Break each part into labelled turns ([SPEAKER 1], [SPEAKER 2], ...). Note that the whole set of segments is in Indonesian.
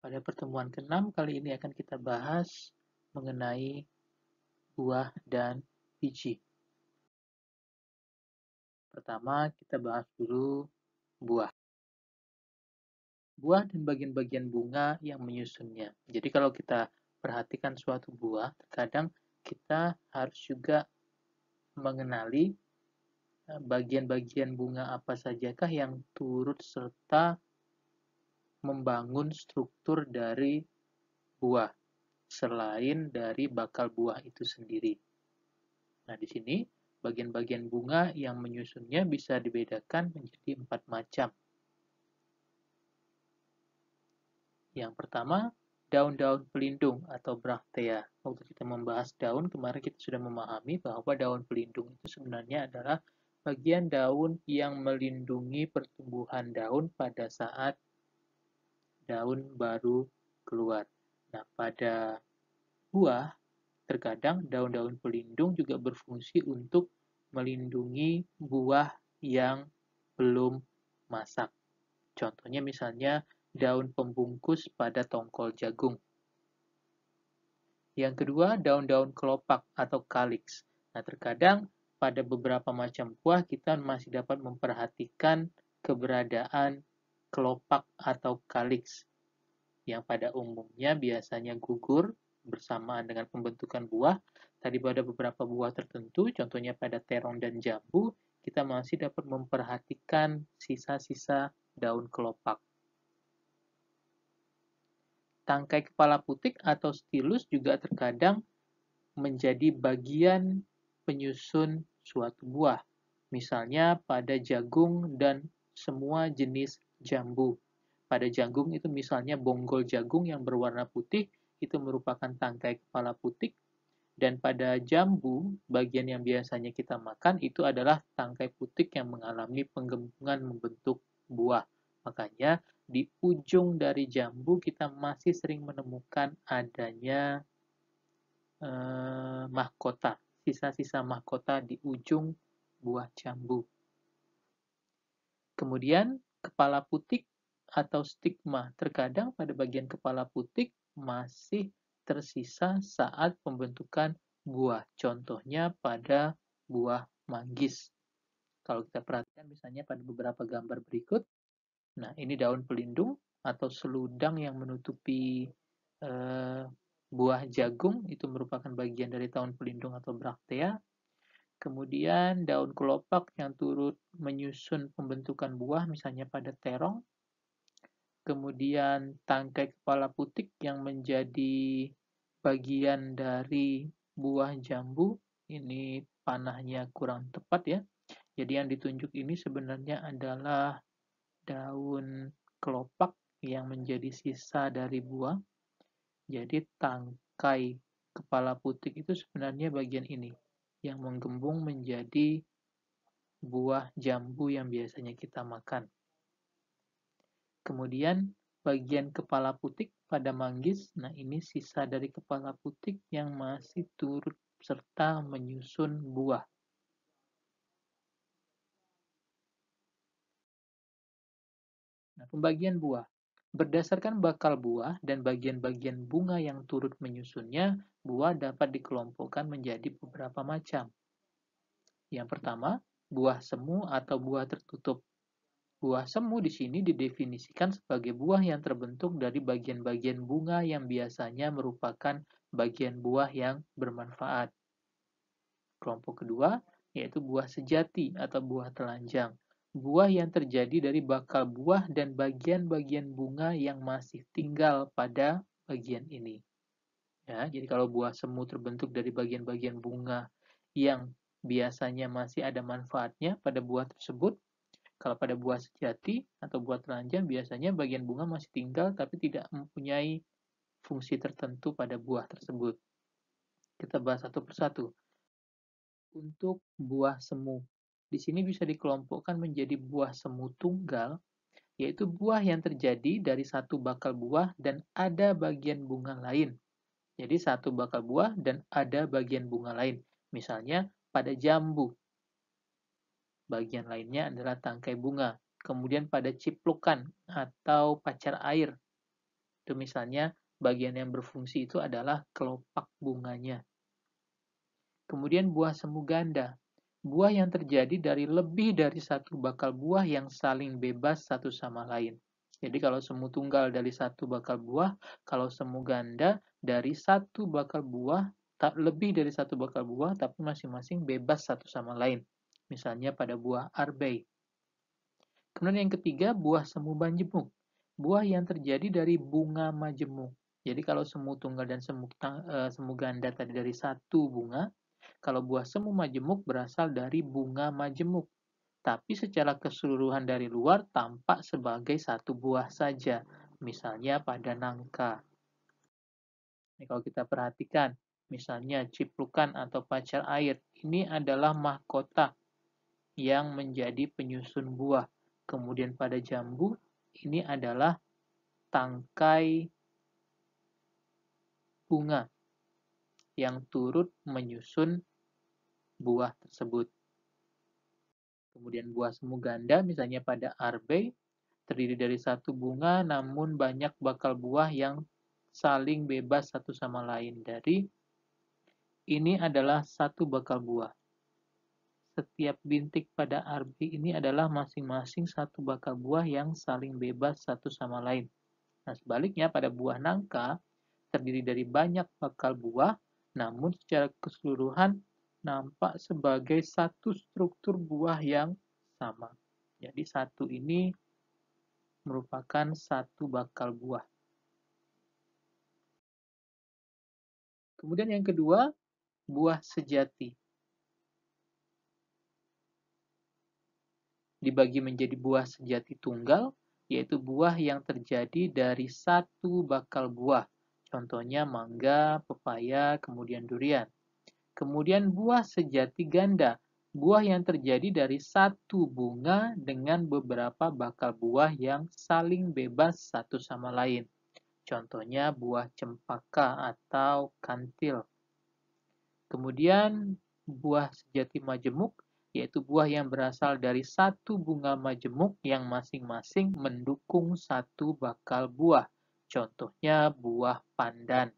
[SPEAKER 1] Pada pertemuan ke-6 kali ini akan kita bahas mengenai buah dan biji. Pertama, kita bahas dulu buah. Buah dan bagian-bagian bunga yang menyusunnya. Jadi kalau kita perhatikan suatu buah, terkadang kita harus juga mengenali eh, bagian-bagian bunga apa sajakah yang turut serta membangun struktur dari buah selain dari bakal buah itu sendiri. Nah, di sini bagian-bagian bunga yang menyusunnya bisa dibedakan menjadi empat macam. Yang pertama, daun-daun pelindung atau bractea. Waktu kita membahas daun, kemarin kita sudah memahami bahwa daun pelindung itu sebenarnya adalah bagian daun yang melindungi pertumbuhan daun pada saat daun baru keluar. Nah, pada buah, terkadang daun-daun pelindung juga berfungsi untuk melindungi buah yang belum masak. Contohnya misalnya daun pembungkus pada tongkol jagung. Yang kedua, daun-daun kelopak atau kaliks. Nah, terkadang pada beberapa macam buah kita masih dapat memperhatikan keberadaan kelopak atau kalix yang pada umumnya biasanya gugur bersamaan dengan pembentukan buah. Tadi pada beberapa buah tertentu, contohnya pada terong dan jambu, kita masih dapat memperhatikan sisa-sisa daun kelopak. Tangkai kepala putik atau stilus juga terkadang menjadi bagian penyusun suatu buah, misalnya pada jagung dan semua jenis jambu. Pada jagung itu misalnya bonggol jagung yang berwarna putih, itu merupakan tangkai kepala putik, Dan pada jambu, bagian yang biasanya kita makan itu adalah tangkai putik yang mengalami penggembungan membentuk buah. Makanya di ujung dari jambu kita masih sering menemukan adanya eh, mahkota, sisa-sisa mahkota di ujung buah jambu. Kemudian kepala putik atau stigma terkadang pada bagian kepala putik masih tersisa saat pembentukan buah. Contohnya pada buah manggis. Kalau kita perhatikan misalnya pada beberapa gambar berikut. Nah, ini daun pelindung atau seludang yang menutupi eh, buah jagung itu merupakan bagian dari daun pelindung atau braktea. Kemudian daun kelopak yang turut menyusun pembentukan buah misalnya pada terong. Kemudian tangkai kepala putik yang menjadi bagian dari buah jambu. Ini panahnya kurang tepat ya. Jadi yang ditunjuk ini sebenarnya adalah daun kelopak yang menjadi sisa dari buah. Jadi tangkai kepala putik itu sebenarnya bagian ini yang menggembung menjadi buah jambu yang biasanya kita makan. Kemudian bagian kepala putik pada manggis, nah ini sisa dari kepala putik yang masih turut serta menyusun buah. Nah, pembagian buah. Berdasarkan bakal buah dan bagian-bagian bunga yang turut menyusunnya, buah dapat dikelompokkan menjadi beberapa macam. Yang pertama, buah semu atau buah tertutup. Buah semu di sini didefinisikan sebagai buah yang terbentuk dari bagian-bagian bunga yang biasanya merupakan bagian buah yang bermanfaat. Kelompok kedua yaitu buah sejati atau buah telanjang buah yang terjadi dari bakal buah dan bagian-bagian bunga yang masih tinggal pada bagian ini. Ya, jadi kalau buah semu terbentuk dari bagian-bagian bunga yang biasanya masih ada manfaatnya pada buah tersebut, kalau pada buah sejati atau buah telanjang biasanya bagian bunga masih tinggal tapi tidak mempunyai fungsi tertentu pada buah tersebut. Kita bahas satu persatu. Untuk buah semu di sini bisa dikelompokkan menjadi buah semu tunggal, yaitu buah yang terjadi dari satu bakal buah dan ada bagian bunga lain. Jadi satu bakal buah dan ada bagian bunga lain. Misalnya pada jambu, bagian lainnya adalah tangkai bunga. Kemudian pada ciplukan atau pacar air. Itu misalnya bagian yang berfungsi itu adalah kelopak bunganya. Kemudian buah semu ganda, buah yang terjadi dari lebih dari satu bakal buah yang saling bebas satu sama lain. Jadi kalau semu tunggal dari satu bakal buah, kalau semu ganda dari satu bakal buah, tak lebih dari satu bakal buah, tapi masing-masing bebas satu sama lain. Misalnya pada buah arbei. Kemudian yang ketiga, buah semu banjemuk. Buah yang terjadi dari bunga majemuk. Jadi kalau semu tunggal dan semu, uh, semu ganda tadi dari satu bunga, kalau buah semu majemuk berasal dari bunga majemuk, tapi secara keseluruhan dari luar tampak sebagai satu buah saja, misalnya pada nangka. Ini kalau kita perhatikan, misalnya ciplukan atau pacar air, ini adalah mahkota yang menjadi penyusun buah. Kemudian pada jambu, ini adalah tangkai bunga yang turut menyusun buah tersebut. Kemudian buah semu ganda misalnya pada arbe terdiri dari satu bunga namun banyak bakal buah yang saling bebas satu sama lain dari ini adalah satu bakal buah. Setiap bintik pada arbei ini adalah masing-masing satu bakal buah yang saling bebas satu sama lain. Nah, sebaliknya pada buah nangka terdiri dari banyak bakal buah namun secara keseluruhan nampak sebagai satu struktur buah yang sama. Jadi satu ini merupakan satu bakal buah. Kemudian yang kedua, buah sejati. Dibagi menjadi buah sejati tunggal, yaitu buah yang terjadi dari satu bakal buah Contohnya mangga, pepaya, kemudian durian. Kemudian buah sejati ganda, buah yang terjadi dari satu bunga dengan beberapa bakal buah yang saling bebas satu sama lain. Contohnya buah cempaka atau kantil. Kemudian buah sejati majemuk, yaitu buah yang berasal dari satu bunga majemuk yang masing-masing mendukung satu bakal buah contohnya buah pandan.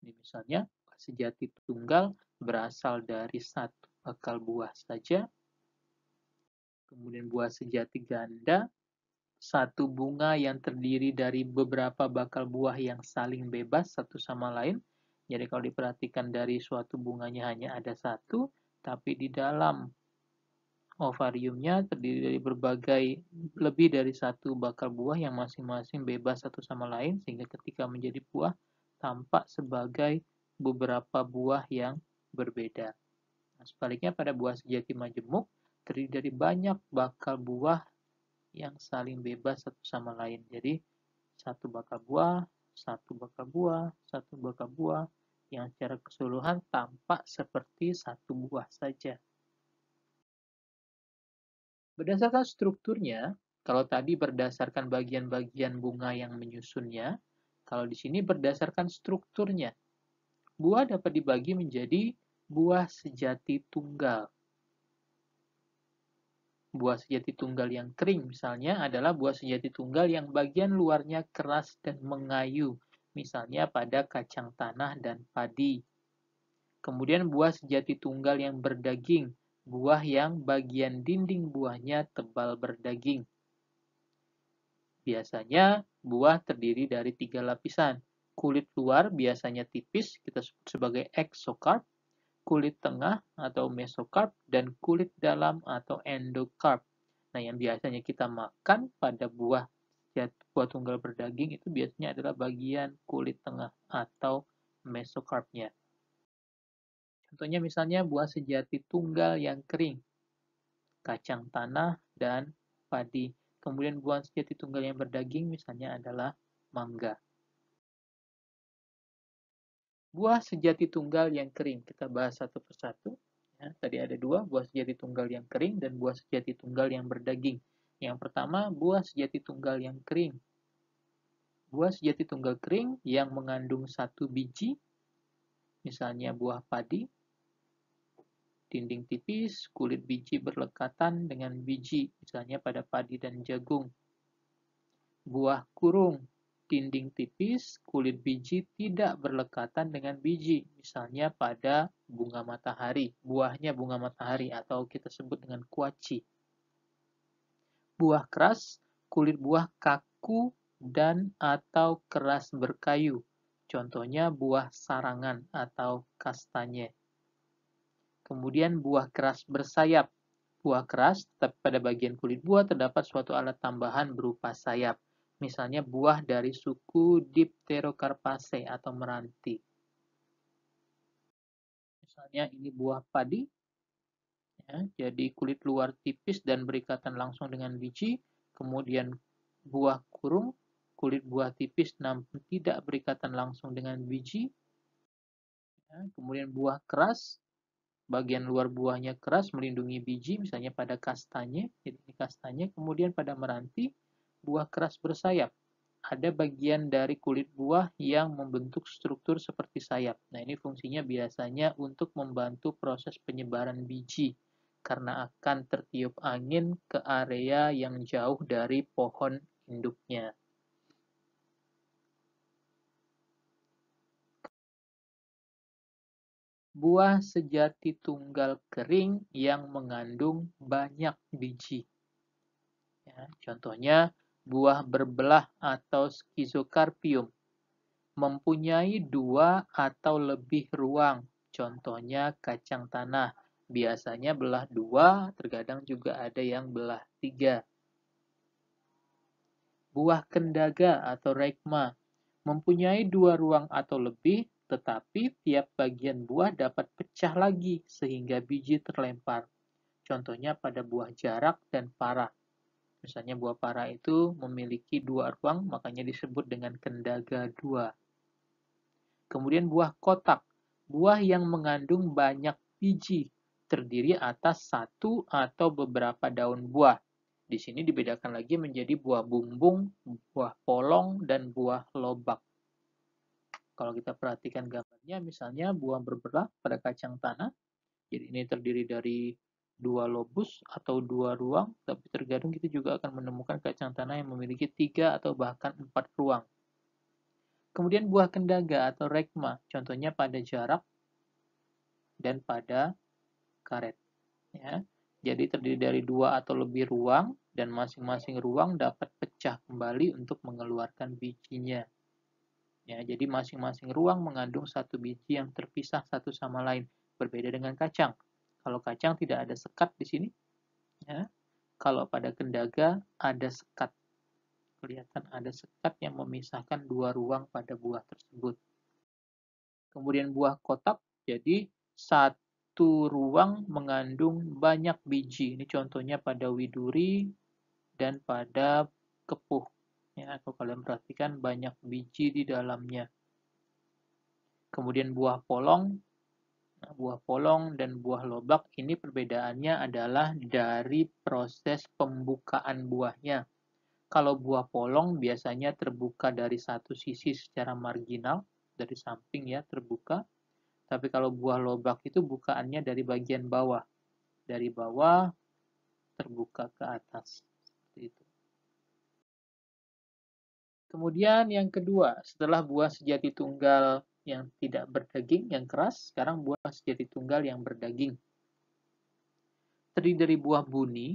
[SPEAKER 1] Ini misalnya, sejati tunggal berasal dari satu bakal buah saja. Kemudian buah sejati ganda, satu bunga yang terdiri dari beberapa bakal buah yang saling bebas satu sama lain. Jadi kalau diperhatikan dari suatu bunganya hanya ada satu, tapi di dalam Ovariumnya terdiri dari berbagai lebih dari satu bakal buah yang masing-masing bebas satu sama lain sehingga ketika menjadi buah tampak sebagai beberapa buah yang berbeda. Nah, sebaliknya pada buah sejati majemuk terdiri dari banyak bakal buah yang saling bebas satu sama lain. Jadi satu bakal buah, satu bakal buah, satu bakal buah yang secara keseluruhan tampak seperti satu buah saja. Berdasarkan strukturnya, kalau tadi berdasarkan bagian-bagian bunga yang menyusunnya, kalau di sini berdasarkan strukturnya. Buah dapat dibagi menjadi buah sejati tunggal. Buah sejati tunggal yang kering misalnya adalah buah sejati tunggal yang bagian luarnya keras dan mengayu, misalnya pada kacang tanah dan padi. Kemudian buah sejati tunggal yang berdaging buah yang bagian dinding buahnya tebal berdaging. Biasanya buah terdiri dari tiga lapisan. Kulit luar biasanya tipis, kita sebut sebagai exocarp, kulit tengah atau mesocarp, dan kulit dalam atau endocarp. Nah, yang biasanya kita makan pada buah ya, buah tunggal berdaging itu biasanya adalah bagian kulit tengah atau mesocarpnya. Contohnya misalnya buah sejati tunggal yang kering, kacang tanah, dan padi. Kemudian buah sejati tunggal yang berdaging misalnya adalah mangga. Buah sejati tunggal yang kering, kita bahas satu persatu. Ya, tadi ada dua, buah sejati tunggal yang kering dan buah sejati tunggal yang berdaging. Yang pertama, buah sejati tunggal yang kering. Buah sejati tunggal kering yang mengandung satu biji, misalnya buah padi, dinding tipis, kulit biji berlekatan dengan biji, misalnya pada padi dan jagung. Buah kurung, dinding tipis, kulit biji tidak berlekatan dengan biji, misalnya pada bunga matahari, buahnya bunga matahari atau kita sebut dengan kuaci. Buah keras, kulit buah kaku dan atau keras berkayu, contohnya buah sarangan atau kastanye. Kemudian buah keras bersayap. Buah keras, tetapi pada bagian kulit buah terdapat suatu alat tambahan berupa sayap. Misalnya buah dari suku Dipterocarpaceae atau meranti. Misalnya ini buah padi. Ya, jadi kulit luar tipis dan berikatan langsung dengan biji. Kemudian buah kurung, kulit buah tipis namun tidak berikatan langsung dengan biji. Ya, kemudian buah keras, bagian luar buahnya keras melindungi biji misalnya pada kastanya. ini kastanye kemudian pada meranti buah keras bersayap ada bagian dari kulit buah yang membentuk struktur seperti sayap nah ini fungsinya biasanya untuk membantu proses penyebaran biji karena akan tertiup angin ke area yang jauh dari pohon induknya buah sejati tunggal kering yang mengandung banyak biji. Ya, contohnya, buah berbelah atau skizokarpium mempunyai dua atau lebih ruang, contohnya kacang tanah. Biasanya belah dua, terkadang juga ada yang belah tiga. Buah kendaga atau rekma mempunyai dua ruang atau lebih, tetapi tiap bagian buah dapat pecah lagi sehingga biji terlempar. Contohnya pada buah jarak dan parah. Misalnya buah parah itu memiliki dua ruang, makanya disebut dengan kendaga dua. Kemudian buah kotak, buah yang mengandung banyak biji, terdiri atas satu atau beberapa daun buah. Di sini dibedakan lagi menjadi buah bumbung, buah polong, dan buah lobak. Kalau kita perhatikan gambarnya, misalnya buah berbelah pada kacang tanah. Jadi ini terdiri dari dua lobus atau dua ruang, tapi tergantung kita juga akan menemukan kacang tanah yang memiliki tiga atau bahkan empat ruang. Kemudian buah kendaga atau rekma, contohnya pada jarak dan pada karet. Ya. Jadi terdiri dari dua atau lebih ruang, dan masing-masing ruang dapat pecah kembali untuk mengeluarkan bijinya. Ya, jadi masing-masing ruang mengandung satu biji yang terpisah satu sama lain, berbeda dengan kacang. Kalau kacang tidak ada sekat di sini, ya. Kalau pada kendaga ada sekat. Kelihatan ada sekat yang memisahkan dua ruang pada buah tersebut. Kemudian buah kotak, jadi satu ruang mengandung banyak biji. Ini contohnya pada widuri dan pada kepuh. Ya, kalau kalian perhatikan banyak biji di dalamnya. Kemudian buah polong, nah, buah polong dan buah lobak ini perbedaannya adalah dari proses pembukaan buahnya. Kalau buah polong biasanya terbuka dari satu sisi secara marginal, dari samping ya terbuka. Tapi kalau buah lobak itu bukaannya dari bagian bawah. Dari bawah terbuka ke atas. itu. Kemudian yang kedua, setelah buah sejati tunggal yang tidak berdaging, yang keras, sekarang buah sejati tunggal yang berdaging. Terdiri dari buah buni.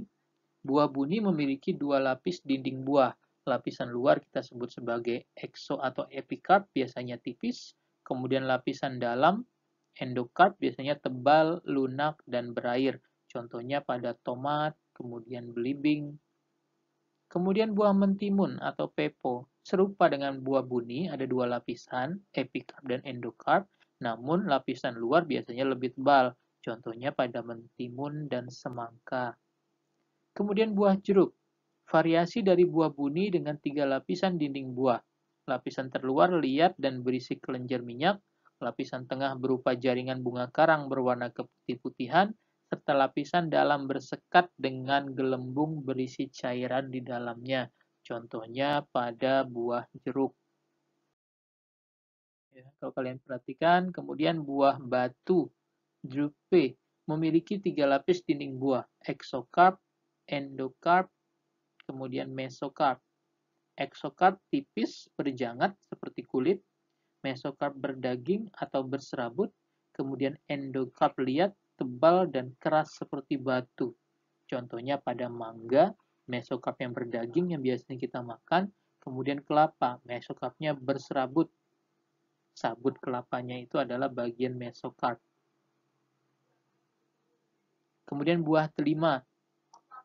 [SPEAKER 1] Buah buni memiliki dua lapis dinding buah. Lapisan luar kita sebut sebagai exo atau epikard, biasanya tipis. Kemudian lapisan dalam, endokard, biasanya tebal, lunak, dan berair. Contohnya pada tomat, kemudian belimbing. Kemudian buah mentimun atau pepo Serupa dengan buah buni, ada dua lapisan, epikarp dan endokarp, namun lapisan luar biasanya lebih tebal, contohnya pada mentimun dan semangka. Kemudian buah jeruk, variasi dari buah buni dengan tiga lapisan dinding buah. Lapisan terluar liat dan berisi kelenjar minyak, lapisan tengah berupa jaringan bunga karang berwarna keputih-putihan, serta lapisan dalam bersekat dengan gelembung berisi cairan di dalamnya. Contohnya pada buah jeruk. Ya, kalau kalian perhatikan, kemudian buah batu, drupe, memiliki tiga lapis dinding buah, exocarp, endocarp, kemudian mesocarp. Exocarp tipis, berjangat seperti kulit, mesocarp berdaging atau berserabut, kemudian endocarp liat, tebal dan keras seperti batu. Contohnya pada mangga, mesokap yang berdaging yang biasanya kita makan, kemudian kelapa, mesokapnya berserabut. Sabut kelapanya itu adalah bagian mesokarp. Kemudian buah telima,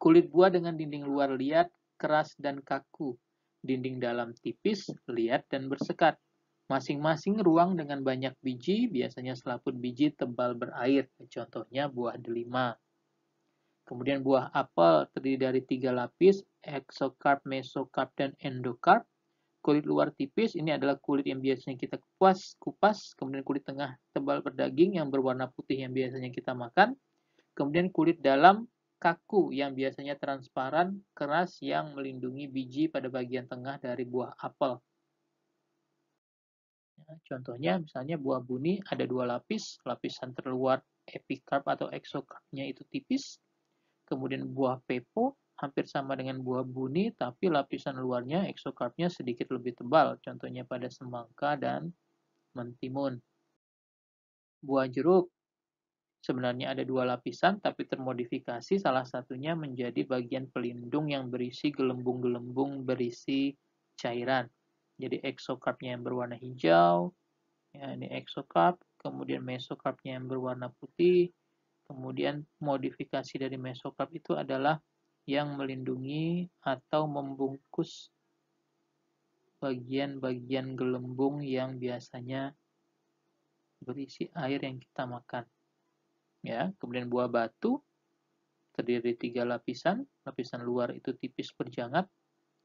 [SPEAKER 1] kulit buah dengan dinding luar liat, keras dan kaku, dinding dalam tipis, liat dan bersekat. Masing-masing ruang dengan banyak biji, biasanya selaput biji tebal berair, contohnya buah delima. Kemudian buah apel terdiri dari tiga lapis, exocarp, mesocarp, dan endocarp. Kulit luar tipis, ini adalah kulit yang biasanya kita kupas, kupas. Kemudian kulit tengah tebal berdaging yang berwarna putih yang biasanya kita makan. Kemudian kulit dalam kaku yang biasanya transparan, keras yang melindungi biji pada bagian tengah dari buah apel. Ya, contohnya misalnya buah buni ada dua lapis, lapisan terluar epikarp atau exocarpnya itu tipis, kemudian buah pepo hampir sama dengan buah buni, tapi lapisan luarnya eksokarpnya sedikit lebih tebal, contohnya pada semangka dan mentimun. Buah jeruk sebenarnya ada dua lapisan, tapi termodifikasi salah satunya menjadi bagian pelindung yang berisi gelembung-gelembung berisi cairan. Jadi eksokarpnya yang berwarna hijau, ya ini eksokarp, kemudian mesokarpnya yang berwarna putih, Kemudian modifikasi dari mesokarp itu adalah yang melindungi atau membungkus bagian-bagian gelembung yang biasanya berisi air yang kita makan. Ya, kemudian buah batu terdiri dari tiga lapisan. Lapisan luar itu tipis berjangat,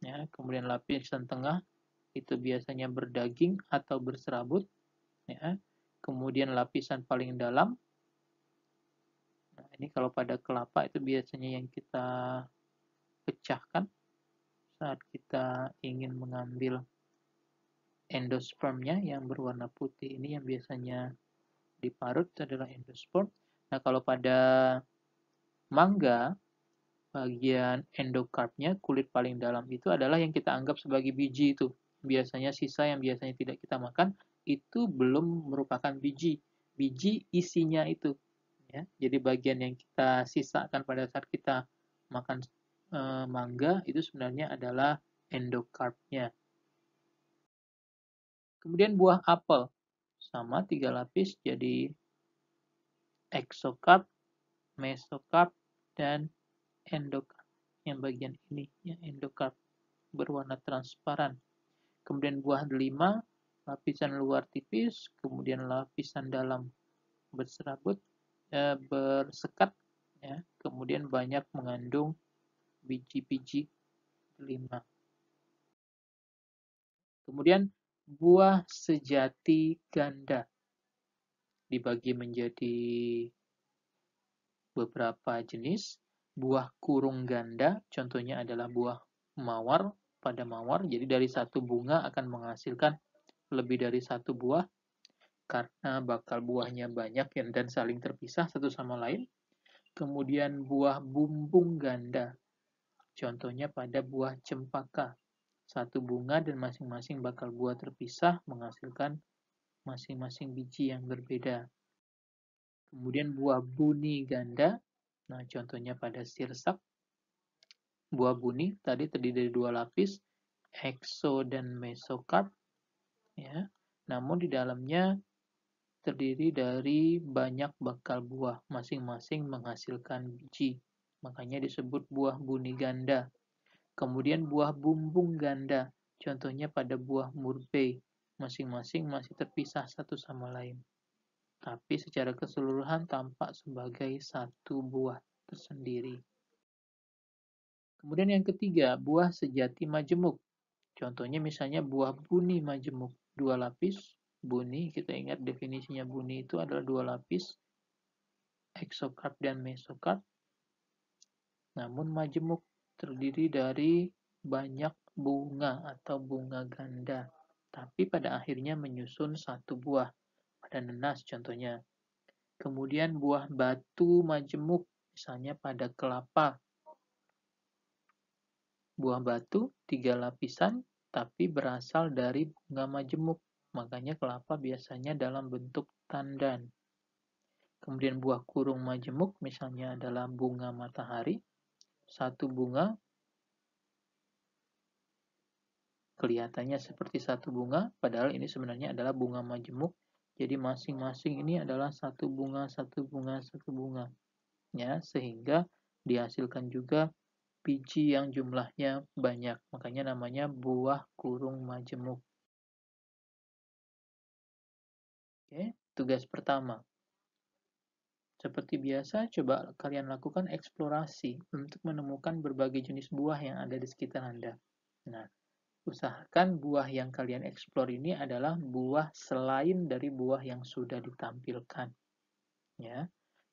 [SPEAKER 1] ya. Kemudian lapisan tengah itu biasanya berdaging atau berserabut, ya. Kemudian lapisan paling dalam ini kalau pada kelapa itu biasanya yang kita pecahkan saat kita ingin mengambil endospermnya yang berwarna putih ini yang biasanya diparut adalah endosperm. Nah, kalau pada mangga, bagian endokarpnya, kulit paling dalam itu adalah yang kita anggap sebagai biji itu. Biasanya sisa yang biasanya tidak kita makan, itu belum merupakan biji. Biji isinya itu ya. Jadi bagian yang kita sisakan pada saat kita makan e, mangga itu sebenarnya adalah endokarpnya. Kemudian buah apel sama tiga lapis jadi eksokarp, mesokarp dan endokarp. yang bagian ini ya endokarp berwarna transparan. Kemudian buah delima lapisan luar tipis, kemudian lapisan dalam berserabut, bersekat ya kemudian banyak mengandung biji-biji lima kemudian buah sejati ganda dibagi menjadi beberapa jenis buah kurung ganda contohnya adalah buah mawar pada mawar jadi dari satu bunga akan menghasilkan lebih dari satu buah karena bakal buahnya banyak ya dan saling terpisah satu sama lain. Kemudian buah bumbung ganda, contohnya pada buah cempaka. Satu bunga dan masing-masing bakal buah terpisah menghasilkan masing-masing biji yang berbeda. Kemudian buah buni ganda, nah contohnya pada sirsak. Buah buni tadi terdiri dari dua lapis, exo dan mesokarp. Ya. Namun di dalamnya terdiri dari banyak bakal buah, masing-masing menghasilkan biji. Makanya disebut buah ganda. Kemudian buah bumbung ganda, contohnya pada buah murbei, masing-masing masih terpisah satu sama lain. Tapi secara keseluruhan tampak sebagai satu buah tersendiri. Kemudian yang ketiga, buah sejati majemuk. Contohnya misalnya buah buni majemuk, dua lapis Buni, kita ingat definisinya buni itu adalah dua lapis, eksokarp dan mesokarp. Namun majemuk terdiri dari banyak bunga atau bunga ganda, tapi pada akhirnya menyusun satu buah, pada nenas contohnya. Kemudian buah batu majemuk, misalnya pada kelapa. Buah batu tiga lapisan, tapi berasal dari bunga majemuk makanya kelapa biasanya dalam bentuk tandan. Kemudian buah kurung majemuk misalnya adalah bunga matahari. Satu bunga kelihatannya seperti satu bunga, padahal ini sebenarnya adalah bunga majemuk. Jadi masing-masing ini adalah satu bunga, satu bunga, satu bunga. Ya, sehingga dihasilkan juga biji yang jumlahnya banyak. Makanya namanya buah kurung majemuk. Oke, tugas pertama. Seperti biasa, coba kalian lakukan eksplorasi untuk menemukan berbagai jenis buah yang ada di sekitar Anda. Nah, usahakan buah yang kalian eksplor ini adalah buah selain dari buah yang sudah ditampilkan. Ya.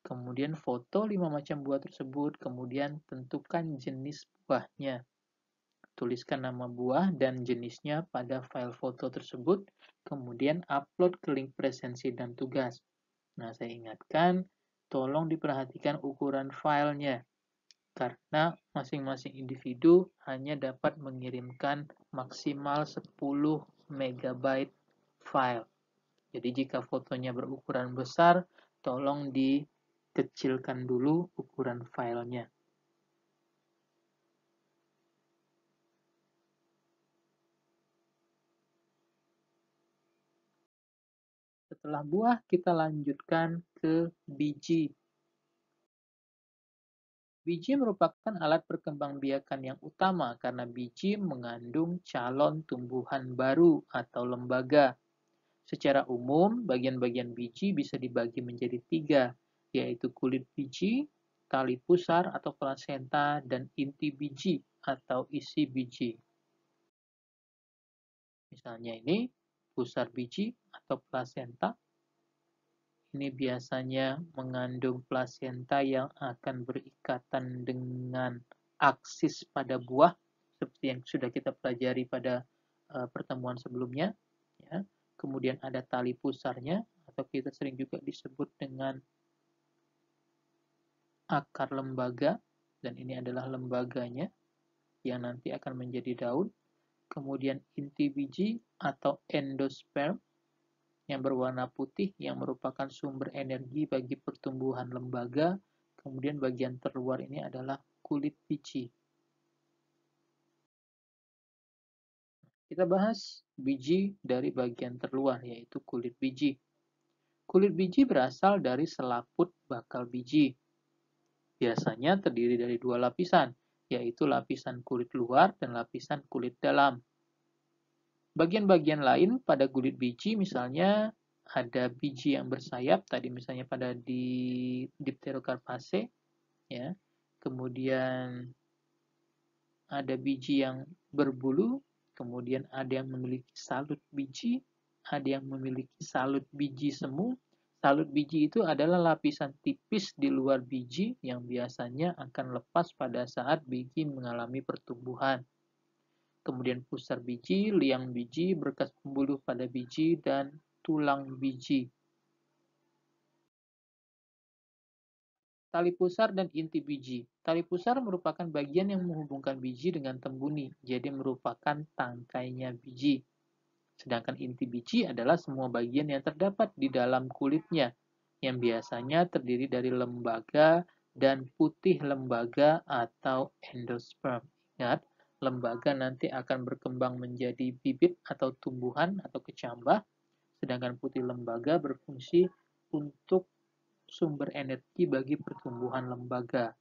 [SPEAKER 1] Kemudian foto lima macam buah tersebut, kemudian tentukan jenis buahnya tuliskan nama buah dan jenisnya pada file foto tersebut, kemudian upload ke link presensi dan tugas. Nah, saya ingatkan, tolong diperhatikan ukuran filenya, karena masing-masing individu hanya dapat mengirimkan maksimal 10 MB file. Jadi jika fotonya berukuran besar, tolong dikecilkan dulu ukuran filenya. Setelah buah, kita lanjutkan ke biji. Biji merupakan alat perkembangbiakan yang utama karena biji mengandung calon tumbuhan baru atau lembaga. Secara umum, bagian-bagian biji bisa dibagi menjadi tiga, yaitu kulit biji, tali pusar atau plasenta, dan inti biji atau isi biji. Misalnya ini, pusar biji atau plasenta. Ini biasanya mengandung plasenta yang akan berikatan dengan aksis pada buah, seperti yang sudah kita pelajari pada uh, pertemuan sebelumnya. Ya. Kemudian ada tali pusarnya, atau kita sering juga disebut dengan akar lembaga, dan ini adalah lembaganya yang nanti akan menjadi daun. Kemudian inti biji atau endosperm, yang berwarna putih yang merupakan sumber energi bagi pertumbuhan lembaga, kemudian bagian terluar ini adalah kulit biji. Kita bahas biji dari bagian terluar, yaitu kulit biji. Kulit biji berasal dari selaput bakal biji. Biasanya terdiri dari dua lapisan, yaitu lapisan kulit luar dan lapisan kulit dalam. Bagian-bagian lain pada kulit biji misalnya ada biji yang bersayap tadi misalnya pada di dipterokarpase ya. Kemudian ada biji yang berbulu, kemudian ada yang memiliki salut biji, ada yang memiliki salut biji semu. Salut biji itu adalah lapisan tipis di luar biji yang biasanya akan lepas pada saat biji mengalami pertumbuhan kemudian pusar biji, liang biji, berkas pembuluh pada biji, dan tulang biji. Tali pusar dan inti biji. Tali pusar merupakan bagian yang menghubungkan biji dengan tembuni, jadi merupakan tangkainya biji. Sedangkan inti biji adalah semua bagian yang terdapat di dalam kulitnya, yang biasanya terdiri dari lembaga dan putih lembaga atau endosperm. Ingat, lembaga nanti akan berkembang menjadi bibit atau tumbuhan atau kecambah, sedangkan putih lembaga berfungsi untuk sumber energi bagi pertumbuhan lembaga.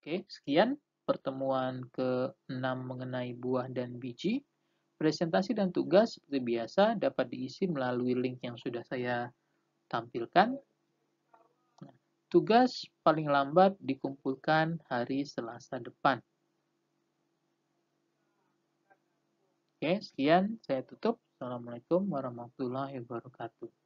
[SPEAKER 1] Oke, sekian pertemuan ke-6 mengenai buah dan biji. Presentasi dan tugas seperti biasa dapat diisi melalui link yang sudah saya tampilkan. Tugas paling lambat dikumpulkan hari Selasa depan. Oke, sekian saya tutup. Assalamualaikum warahmatullahi wabarakatuh.